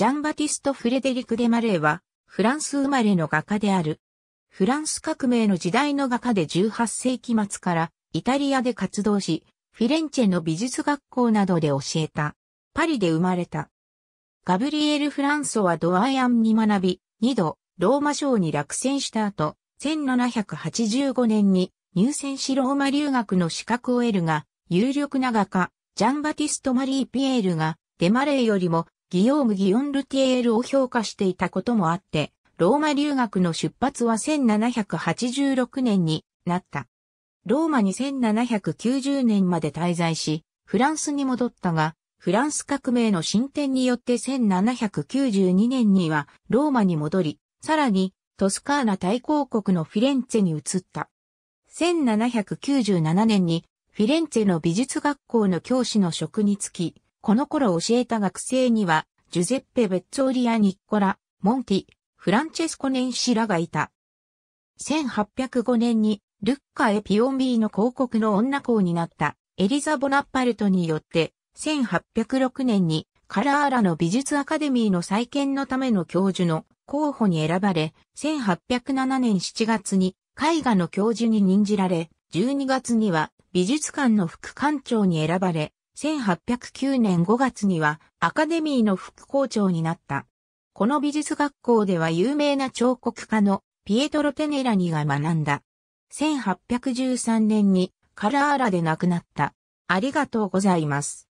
ジャンバティスト・フレデリク・デ・マレーは、フランス生まれの画家である。フランス革命の時代の画家で18世紀末からイタリアで活動し、フィレンチェの美術学校などで教えた。パリで生まれた。ガブリエル・フランソはドアイアンに学び、2度、ローマ賞に落選した後、1785年に入選しローマ留学の資格を得るが、有力な画家、ジャンバティスト・マリー・ピエールが、デマレーよりもギヨーム・ギヨン・ルティエールを評価していたこともあって、ローマ留学の出発は1786年になった。ローマに1790年まで滞在し、フランスに戻ったが、フランス革命の進展によって1792年にはローマに戻り、さらにトスカーナ大公国のフィレンツェに移った。1797年にフィレンツェの美術学校の教師の職に就き、この頃教えた学生には、ジュゼッペ・ベッツォーリア・ニッコラ、モンティ、フランチェスコ・ネンシラがいた。1805年に、ルッカ・エ・ピオンビーの広告の女校になったエリザ・ボナッパルトによって、1806年にカラーラの美術アカデミーの再建のための教授の候補に選ばれ、1807年7月に絵画の教授に任じられ、12月には美術館の副館長に選ばれ、1809年5月にはアカデミーの副校長になった。この美術学校では有名な彫刻家のピエトロ・テネラニが学んだ。1813年にカラーラで亡くなった。ありがとうございます。